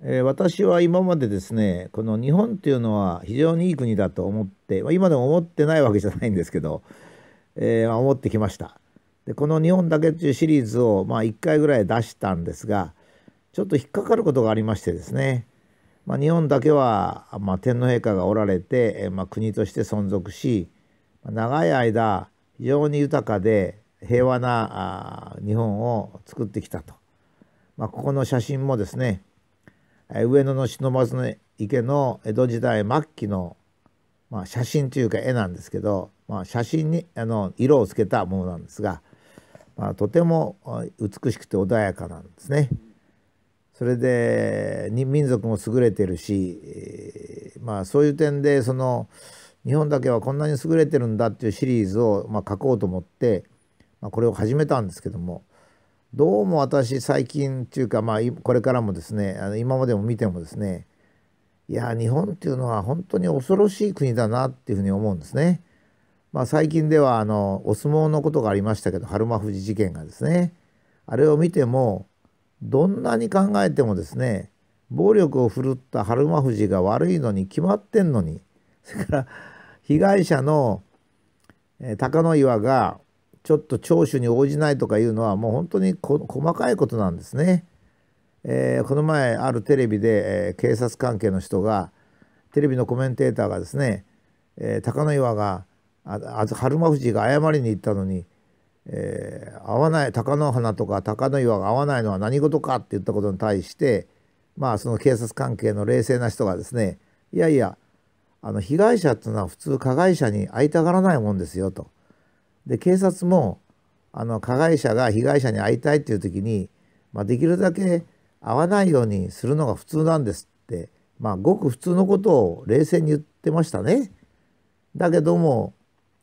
え私は今までですねこの日本というのは非常にいい国だと思って、まあ、今でも思ってないわけじゃないんですけど、えー、思ってきましたでこの「日本だけ」というシリーズを、まあ、1回ぐらい出したんですがちょっと引っかかることがありましてですね、まあ、日本だけは、まあ、天皇陛下がおられて、まあ、国として存続し長い間非常に豊かで平和な日本を作ってきたと、まあ、ここの写真もですね上野の忍ばずの池の江戸時代末期の、まあ、写真というか絵なんですけど、まあ、写真にあの色をつけたものなんですが、まあ、とても美しくて穏やかなんですね。それで民族も優れてるし、まあ、そういう点でその日本だけはこんなに優れてるんだっていうシリーズをまあ書こうと思って、まあ、これを始めたんですけどもどうも私最近っていうかまあこれからもですねあの今までも見てもですねいや日本っていうのは本当に恐ろしい国だなっていうふうに思うんですね。まあ、最近ではあのお相撲のことがありましたけど春馬富士事件がですねあれを見てもどんなに考えてもですね暴力を振るった春馬富士が悪いのに決まってんのにそれから被害者の鷹の岩がちょっと聴取に応じないとかいうのはもう本当に細かいことなんですね。えー、この前あるテレビで、えー、警察関係の人がテレビのコメンテーターがですね、えー、高野岩があ春馬富士が謝りに行ったのに、えー、合わない高野花とか高野岩が合わないのは何事かって言ったことに対してまあその警察関係の冷静な人がですねいやいやあの被害者っていうのは普通加害者に会いたがらないもんですよと。で警察もあの加害者が被害者に会いたいっていう時に、まあ、できるだけ会わないようにするのが普通なんですって、まあ、ごく普通のことを冷静に言ってましたね。だけども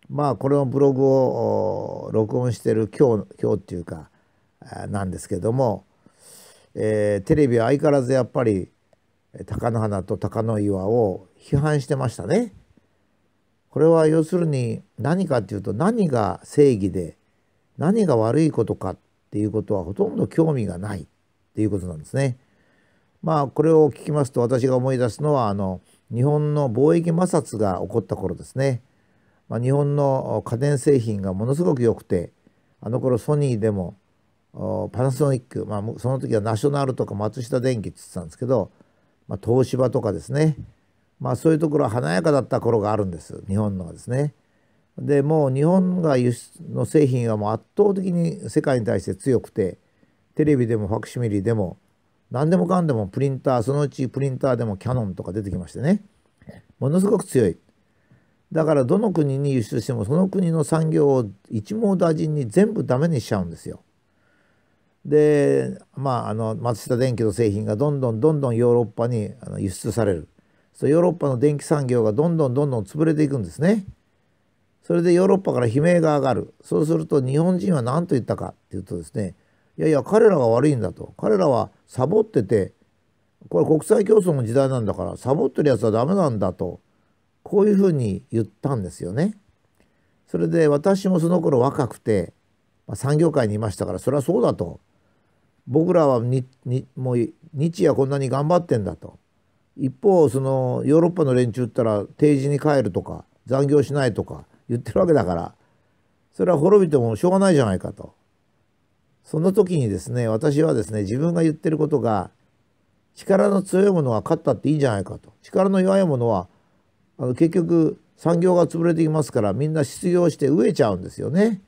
まあこれもブログを録音してる今日今日っていうかなんですけども、えー、テレビは相変わらずやっぱり貴乃花と貴乃岩を批判してましたね。これは要するに何かっていうと何が正義で何が悪いことかっていうことはほとんど興味がないっていうことなんですね。まあこれを聞きますと私が思い出すのはあの日本の貿易摩擦が起こった頃ですね。まあ、日本の家電製品がものすごく良くてあの頃ソニーでもパナソニック、まあ、その時はナショナルとか松下電器って言ってたんですけど、まあ、東芝とかですね、まあ、そういうところは華やかだった頃があるんです日本のはですね。でもう日本が輸出の製品はもう圧倒的に世界に対して強くてテレビでもファクシミリでも何でもかんでもプリンターそのうちプリンターでもキャノンとか出てきましてねものすごく強いだからどの国に輸出してもその国の産業を一網打尽に全部ダメにしちゃうんですよ。でまああの松下電器の製品がどんどんどんどんヨーロッパに輸出されるそうヨーロッパの電気産業がどんどんどんどん潰れていくんですね。それでヨーロッパから悲鳴が上がる。そうすると日本人は何と言ったかっていうとですね、いやいや彼らが悪いんだと。彼らはサボってて、これ国際競争の時代なんだからサボってるやつはダメなんだと。こういうふうに言ったんですよね。それで私もその頃若くて、ま産業界にいましたからそれはそうだと。僕らはににもう日夜こんなに頑張ってんだと。一方そのヨーロッパの連中ったら定時に帰るとか残業しないとか言ってるわけだからそれは滅びてもしょうがないじゃないかと。その時にですね私はですね自分が言ってることが力の強いものは勝ったっていいんじゃないかと力の弱いものはあの結局産業が潰れてきますからみんな失業して飢えちゃうんですよね。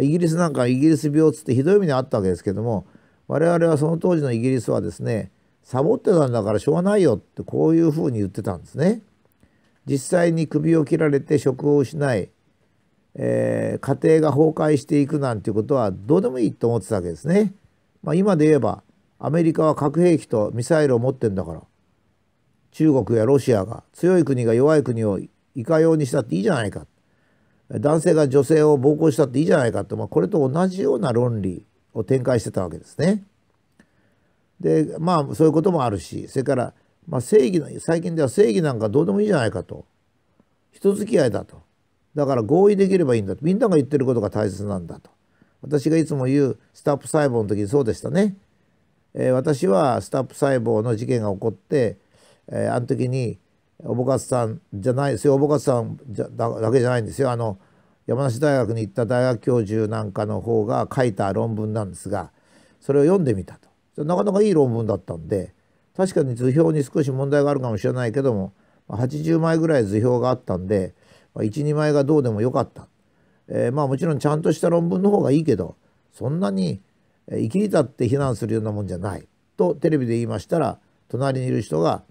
イギリスなんかイギリス病つってひどい目にあったわけですけども我々はその当時のイギリスはですねサボってたんだからしょうがないよってこういうふうに言ってたんですね。実際に首を切られて職を失い、えー、家庭が崩壊していくなんていうことはどうでもいいと思ってたわけですね。まあ、今で言えばアメリカは核兵器とミサイルを持ってんだから中国やロシアが強い国が弱い国をいかようにしたっていいじゃないか男性が女性を暴行したっていいじゃないかと、まあ、これと同じような論理を展開してたわけですね。でまあそういうこともあるしそれから、まあ、正義の最近では正義なんかどうでもいいじゃないかと人付き合いだとだから合意できればいいんだとみんなが言ってることが大切なんだと私がいつも言うスタップ細胞の時にそうでしたね、えー、私はスタップ細胞の事件が起こって、えー、あの時におぼかつさんじゃないそういうおぼかつさんじゃだだけじゃないんですよあの山梨大学に行った大学教授なんかの方が書いた論文なんですがそれを読んでみたと。なかなかいい論文だったんで確かに図表に少し問題があるかもしれないけども80枚ぐらい図表があったんで12枚がどうでもよかった、えー、まあもちろんちゃんとした論文の方がいいけどそんなに生きりたって非難するようなもんじゃないとテレビで言いましたら隣にいる人が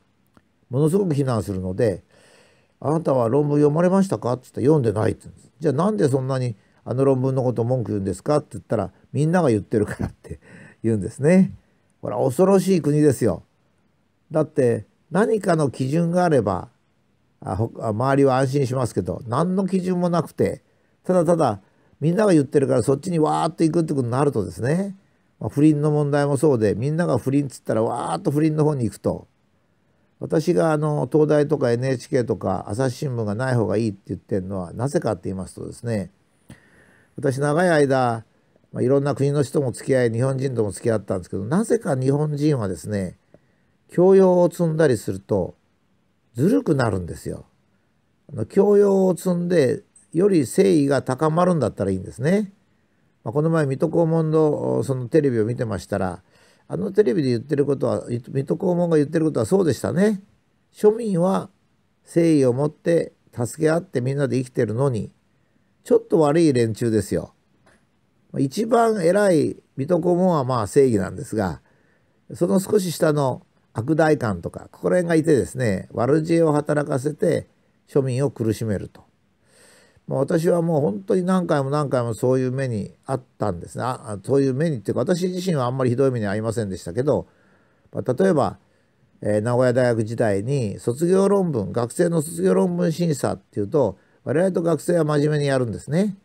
ものすごく非難するので「あなたは論文読まれましたか?」っつって読んでない」って言うんですじゃあなんでそんなにあの論文のこと文句言うんですか?」って言ったら「みんなが言ってるから」って言うんですね。これは恐ろしい国ですよ。だって何かの基準があれば周りは安心しますけど何の基準もなくてただただみんなが言ってるからそっちにわーっと行くってことになるとですね、まあ、不倫の問題もそうでみんなが不倫っつったらわーっと不倫の方に行くと私があの東大とか NHK とか朝日新聞がない方がいいって言ってるのはなぜかって言いますとですね私長い間まあ、いろんな国の人も付き合い日本人とも付き合ったんですけどなぜか日本人はですね教養を積んだりするとずるくなるんですよ。教養を積んでより誠意が高まるんだったらいいんですね。まあ、この前水戸黄門のそのテレビを見てましたらあのテレビで言ってることは水戸黄門が言ってることはそうでしたね。庶民は誠意を持って助け合ってみんなで生きてるのにちょっと悪い連中ですよ。一番偉い水戸黄門はまあ正義なんですがその少し下の悪代官とかここら辺がいてですね悪知恵を働かせて庶民を苦しめると。まあ、私はもう本当に何回も何回もそういう目にあったんですねあそういう目にっていうか私自身はあんまりひどい目に遭いませんでしたけど、まあ、例えば、えー、名古屋大学時代に卒業論文学生の卒業論文審査っていうと我々と学生は真面目にやるんですね。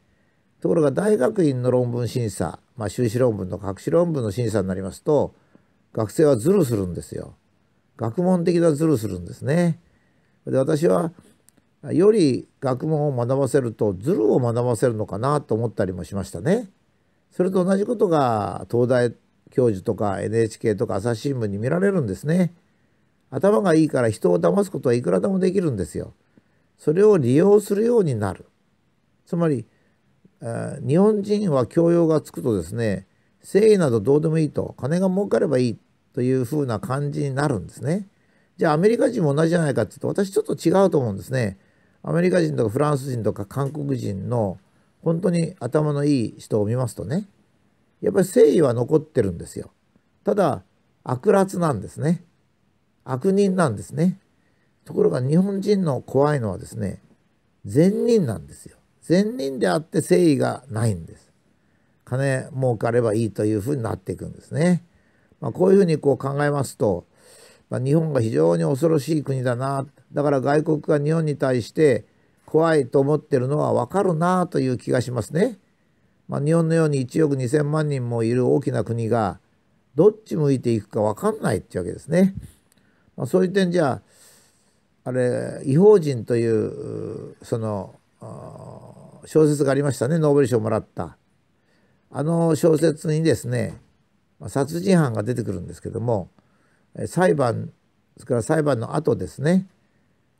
ところが大学院の論文審査、まあ、修士論文とか博士論文の審査になりますと学生はズルするんですよ。学問的なズルするんですね。で私はより学問を学ばせるとズルを学ばせるのかなと思ったりもしましたね。それと同じことが東大教授とか NHK とか朝日新聞に見られるんですね。頭がいいから人を騙すことはいくらでもできるんですよ。それを利用するようになる。つまり日本人は教養がつくとですね誠意などどうでもいいと金が儲かればいいというふうな感じになるんですね。じゃあアメリカ人も同じじゃないかって言うと私ちょっと違うと思うんですね。アメリカ人とかフランス人とか韓国人の本当に頭のいい人を見ますとねやっぱり誠意は残ってるんですよ。ただ悪辣なんですね。悪人なんですね。ところが日本人の怖いのはですね善人なんですよ。善人であって誠意がないんです。金儲かればいいというふうになっていくんですね。まあ、こういうふうにこう考えますと、まあ、日本が非常に恐ろしい国だなだから外国が日本に対して怖いと思ってるのはわかるなという気がしますね。まあ、日本のように1億2,000万人もいる大きな国がどっち向いていくか分かんないっていうわけですね。まあ、そういう点じゃあれ違法人というその小説がありましたねノーベル賞をもらったあの小説にですね殺人犯が出てくるんですけども裁判ですから裁判の後ですね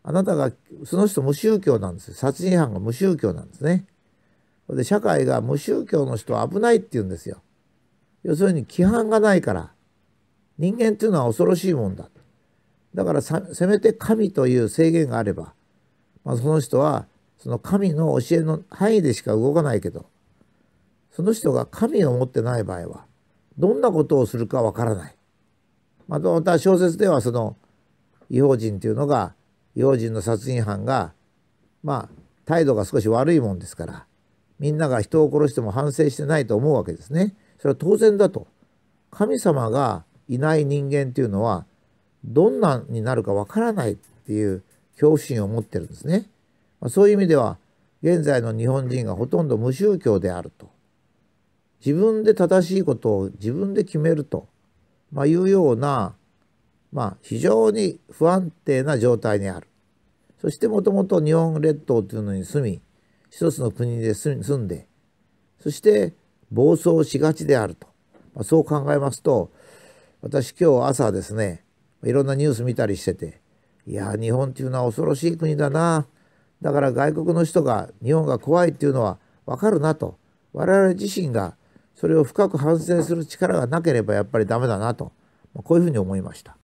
あなたがその人無宗教なんです殺人犯が無宗教なんですね。で社会が無宗教の人は危ないって言うんですよ。要するに規範がないから人間っていうのは恐ろしいもんだ。だからせめて神という制限があれば、まあ、その人はその神の教えの範囲でしか動かないけどその人が神を持ってない場合はどんなことをするかわからない。また小説ではその違法人というのが違法人の殺人犯がまあ態度が少し悪いもんですからみんなが人を殺しても反省してないと思うわけですね。それは当然だと。神様がいない人間というのはどんなになるかわからないっていう恐怖心を持ってるんですね。まそういう意味では現在の日本人がほとんど無宗教であると自分で正しいことを自分で決めると、まいうような、まあ、非常に不安定な状態にあるそしてもともと日本列島というのに住み一つの国で住んでそして暴走しがちであると、まそう考えますと私今日朝ですねいろんなニュース見たりしてていや日本っていうのは恐ろしい国だなだから外国の人が日本が怖いっていうのは分かるなと我々自身がそれを深く反省する力がなければやっぱりダメだなとこういうふうに思いました。